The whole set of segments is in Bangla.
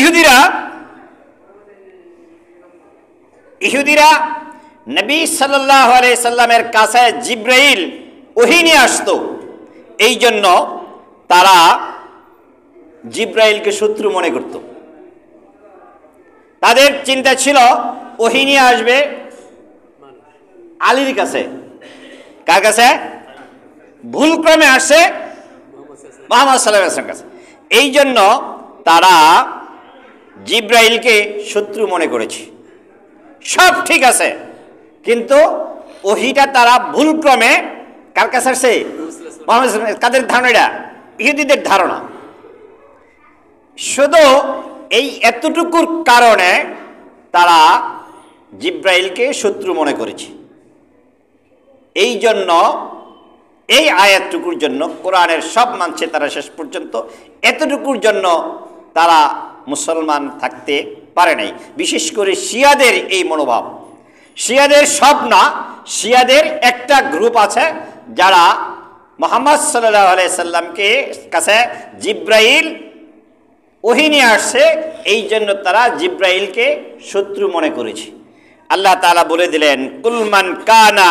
ইহুদিরা ইহুদিরা নবী সাল্লাহ সাল্লামের কাছে জিব্রাইল ওহি নিয়ে আসতো এই জন্য তারা জিব্রাইলকে শত্রু মনে করত তাদের চিন্তা ছিল ওহি নিয়ে আসবে আলীর কাছে কার কাছে ভুল ক্রমে আসে মোহাম্মদ সাল্লামের কাছে এই জন্য তারা জিব্রাইলকে শত্রু মনে করেছি সব ঠিক আছে কিন্তু ওহিটা তারা ভুলক্রমে কার কাছে আসছে কাদের ধারণা ইহুদিদের ধারণা শুধু এই এতটুকুর কারণে তারা জিব্রাইলকে শত্রু মনে করেছে এই জন্য এই আয়াতটুকুর জন্য কোরআনের সব মানছে তারা শেষ পর্যন্ত এতটুকুর জন্য তারা মুসলমান থাকতে পারে নাই বিশেষ করে শিয়াদের এই মনোভাব শিয়াদের সব না শিয়াদের একটা গ্রুপ আছে যারা মোহাম্মদ সাল্লাহ সাল্লামকে কাছে জিব্রাইল ওহি নিয়ে আসছে এই জন্য তারা জিব্রাইলকে শত্রু মনে করেছে আল্লাহ তালা বলে দিলেন কুলমান কানা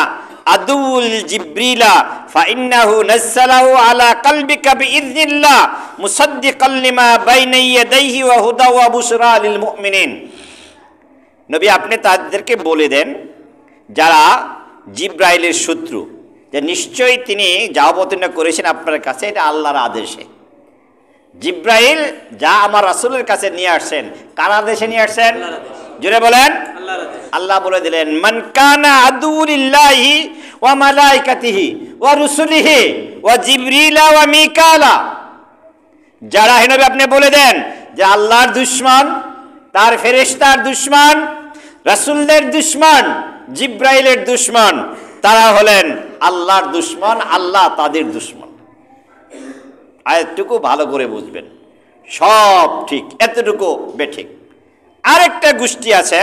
আদুল জিব্রিলা ফাইন্নাহু নাজ্জালাহু আলা কলবিকা বিইذنিল্লাহ মুসাদ্দিকাল লিমা বাইনা ইয়াদাইহি ওয়া হুদা ওয়া বুশরা লিল মুমিনিন নবী আপনি তাদেরকে বলে দেন যারা জিব্রাইলের শত্রু যে নিশ্চয়ই তিনি যা অবতীর্ণ করেছেন আপনার কাছে এটা আল্লাহর আদেশে জিব্রাইল যা আমার রাসুলের কাছে নিয়ে আসছেন কার আদেশে নিয়ে আসছেন জুড়ে বলেন আল্লাহ বলে দিলেন মান কানা আদুরিল্লাহি ওয়া মালাইকাতিহি ওয়া রুসুলিহি ওয়া জিবরিলা ওয়া মিকালা যারা হেনবে আপনি বলে দেন যে আল্লাহর দুশ্মন তার ফেরেশতার দুশ্মন রাসূলদের দুশ্মন জিব্রাইলের দুশ্মন তারা হলেন আল্লাহর দুশ্মন আল্লাহ তাদের দুশ্মন আয়াতটুকু ভালো করে বুঝবেন সব ঠিক এতটুকু বেঠিক আরেকটা গোষ্ঠী আছে